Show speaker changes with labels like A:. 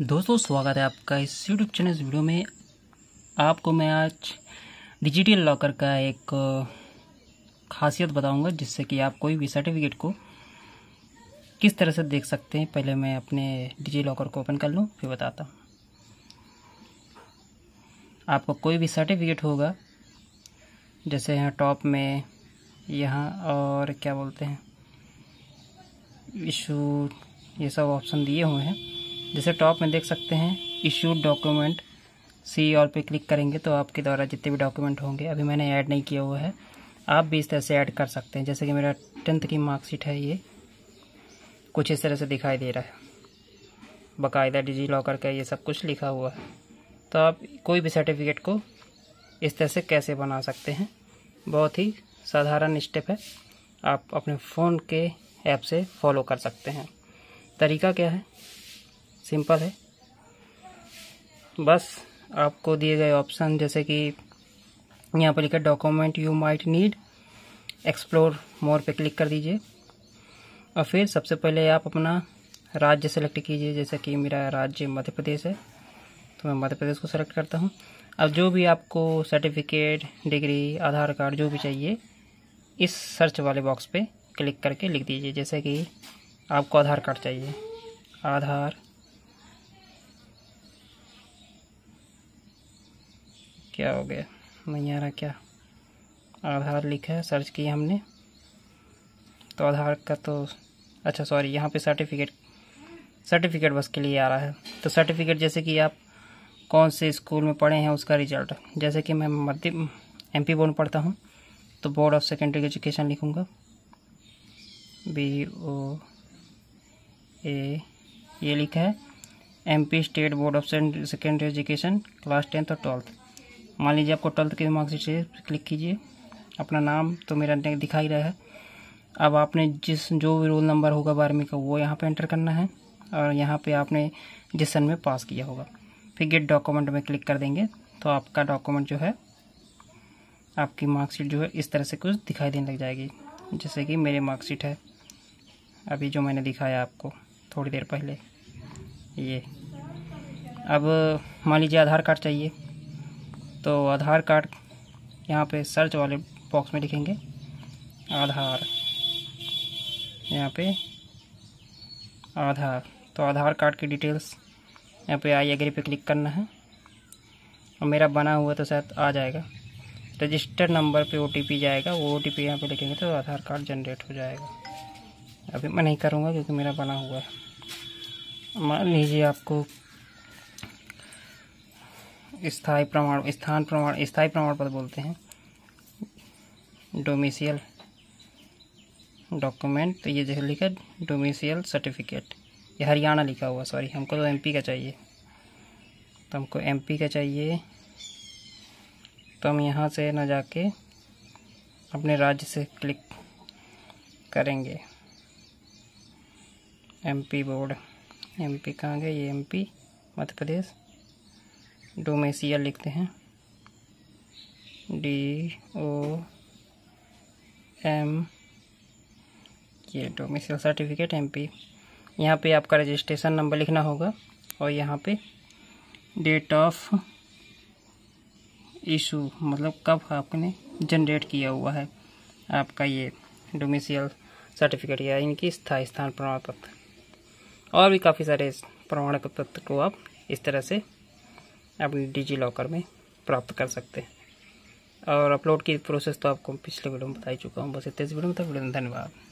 A: दोस्तों स्वागत है आपका इस यूट्यूब चैनल वीडियो में आपको मैं आज डिजिटल लॉकर का एक खासियत बताऊंगा जिससे कि आप कोई भी सर्टिफिकेट को किस तरह से देख सकते हैं पहले मैं अपने डिजी लॉकर को ओपन कर लूँ फिर बताता हूँ आपको कोई भी सर्टिफिकेट होगा जैसे यहाँ टॉप में यहाँ और क्या बोलते हैं इशू ये सब ऑप्शन दिए हुए हैं जैसे टॉप में देख सकते हैं इश्यूड डॉक्यूमेंट सी ऑल पे क्लिक करेंगे तो आपके द्वारा जितने भी डॉक्यूमेंट होंगे अभी मैंने ऐड नहीं किया हुआ है आप भी इस तरह से ऐड कर सकते हैं जैसे कि मेरा टेंथ की मार्कशीट है ये कुछ इस तरह से दिखाई दे रहा है बाकायदा डिजी लॉकर का ये सब कुछ लिखा हुआ है तो आप कोई भी सर्टिफिकेट को इस तरह से कैसे बना सकते हैं बहुत ही साधारण स्टेप है आप अपने फ़ोन के ऐप से फॉलो कर सकते हैं तरीका क्या है सिंपल है बस आपको दिए गए ऑप्शन जैसे कि यहाँ पर लिखा document you might need explore more पे क्लिक कर दीजिए और फिर सबसे पहले आप अपना राज्य सेलेक्ट कीजिए जैसे कि मेरा राज्य मध्य प्रदेश है तो मैं मध्य प्रदेश को सेलेक्ट करता हूँ अब जो भी आपको सर्टिफिकेट डिग्री आधार कार्ड जो भी चाहिए इस सर्च वाले बॉक्स पे क्लिक करके लिख दीजिए जैसे कि आपको आधार कार्ड चाहिए आधार क्या हो गया नहीं आ रहा क्या आधार लिखा है सर्च किया हमने तो आधार का तो अच्छा सॉरी यहाँ पे सर्टिफिकेट सर्टिफिकेट बस के लिए आ रहा है तो सर्टिफिकेट जैसे कि आप कौन से स्कूल में पढ़े हैं उसका रिजल्ट जैसे कि मैं मध्य एम पी बोर्ड पढ़ता हूँ तो बोर्ड ऑफ सेकेंडरी एजुकेशन लिखूँगा बी ओ ए ये लिखा है M P state board of secondary education class tenth और ट्वेल्थ मान लीजिए आपको ट्वेल्थ की मार्कशीट से क्लिक कीजिए अपना नाम तो मेरा नेक दिखाई रहा है अब आपने जिस जो भी रोल नंबर होगा बारहवीं का वो यहाँ पे एंटर करना है और यहाँ पे आपने जिस सन में पास किया होगा फिर गेट डॉक्यूमेंट में क्लिक कर देंगे तो आपका डॉक्यूमेंट जो है आपकी मार्कशीट जो है इस तरह से कुछ दिखाई देने लग जाएगी जैसे कि मेरे मार्कशीट है अभी जो मैंने दिखाया आपको थोड़ी देर पहले ये अब मान लीजिए आधार कार्ड चाहिए तो आधार कार्ड यहाँ पे सर्च वाले बॉक्स में लिखेंगे आधार यहाँ पे आधार तो आधार कार्ड की डिटेल्स यहाँ पे आई एग्री पे क्लिक करना है और मेरा बना हुआ तो शायद आ जाएगा रजिस्टर नंबर पे ओटीपी जाएगा वो ओटीपी यहाँ पे लिखेंगे तो आधार कार्ड जनरेट हो जाएगा अभी मैं नहीं करूँगा क्योंकि मेरा बना हुआ है मान लीजिए आपको स्थायी प्रमाण स्थान प्रमाण स्थायी प्रमाण पत्र बोलते हैं डोमिसियल डॉक्यूमेंट तो ये जो लिखा डोमिसियल सर्टिफिकेट ये हरियाणा लिखा हुआ सॉरी हमको तो एमपी का चाहिए तो हमको एमपी का चाहिए तो हम यहाँ से ना जाके अपने राज्य से क्लिक करेंगे एमपी बोर्ड एमपी कहाँ गए ये एमपी मध्य प्रदेश डोमेसिया लिखते हैं डी ओ एम ये डोमेसियल सर्टिफिकेट एम पी यहाँ पर आपका रजिस्ट्रेशन नंबर लिखना होगा और यहाँ पे डेट ऑफ इशू मतलब कब आपने जनरेट किया हुआ है आपका ये डोमेसियल सर्टिफिकेट या इनकी स्थायी स्थान प्रमाण पत्र और भी काफ़ी सारे प्रमाण पत्र को आप इस तरह से आप डिजी लॉकर में प्राप्त कर सकते हैं और अपलोड की प्रोसेस तो आपको पिछले वीडियो में बता ही चुका हूँ बस इतने वीडियो में था वीडियो धन्यवाद